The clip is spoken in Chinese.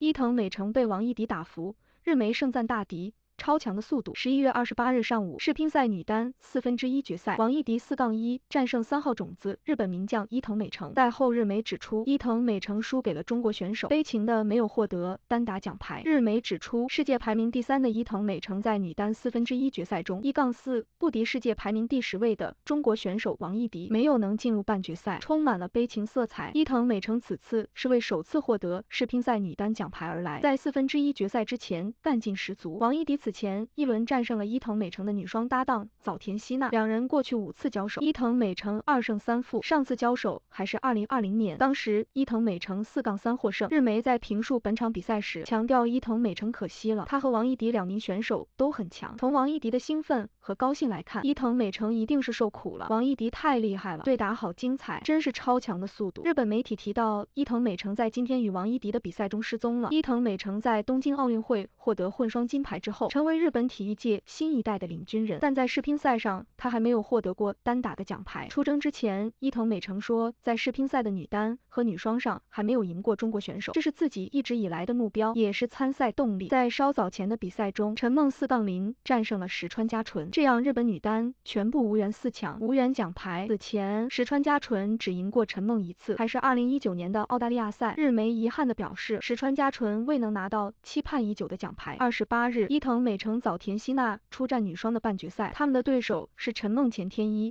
伊藤美诚被王一迪打服，日媒盛赞大迪。超强的速度。十一月二十八日上午，世乒赛女单四分之一决赛，王艺迪四杠一战胜三号种子日本名将伊藤美诚。在后日媒指出，伊藤美诚输给了中国选手，悲情的没有获得单打奖牌。日媒指出，世界排名第三的伊藤美诚在女单四分之一决赛中一杠四不敌世界排名第十位的中国选手王艺迪，没有能进入半决赛，充满了悲情色彩。伊藤美诚此次是为首次获得世乒赛女单奖牌而来，在四分之一决赛之前干劲十足。王艺迪此。前一轮战胜了伊藤美诚的女双搭档早田希娜，两人过去五次交手，伊藤美诚二胜三负。上次交手还是二零二零年，当时伊藤美诚四杠三获胜。日媒在评述本场比赛时强调，伊藤美诚可惜了，她和王一迪两名选手都很强。从王一迪的兴奋和高兴来看，伊藤美诚一定是受苦了。王一迪太厉害了，对打好精彩，真是超强的速度。日本媒体提到，伊藤美诚在今天与王一迪的比赛中失踪了。伊藤美诚在东京奥运会获得混双金牌之后。成为日本体育界新一代的领军人，但在世乒赛上，他还没有获得过单打的奖牌。出征之前，伊藤美诚说，在世乒赛的女单和女双上还没有赢过中国选手，这是自己一直以来的目标，也是参赛动力。在稍早前的比赛中，陈梦四杠零战胜了石川佳纯，这样日本女单全部无缘四强，无缘奖牌。此前，石川佳纯只赢过陈梦一次，还是二零一九年的澳大利亚赛。日媒遗憾的表示，石川佳纯未能拿到期盼已久的奖牌。二十八日，伊藤。美城早田希娜出战女双的半决赛，他们的对手是陈梦钱天一。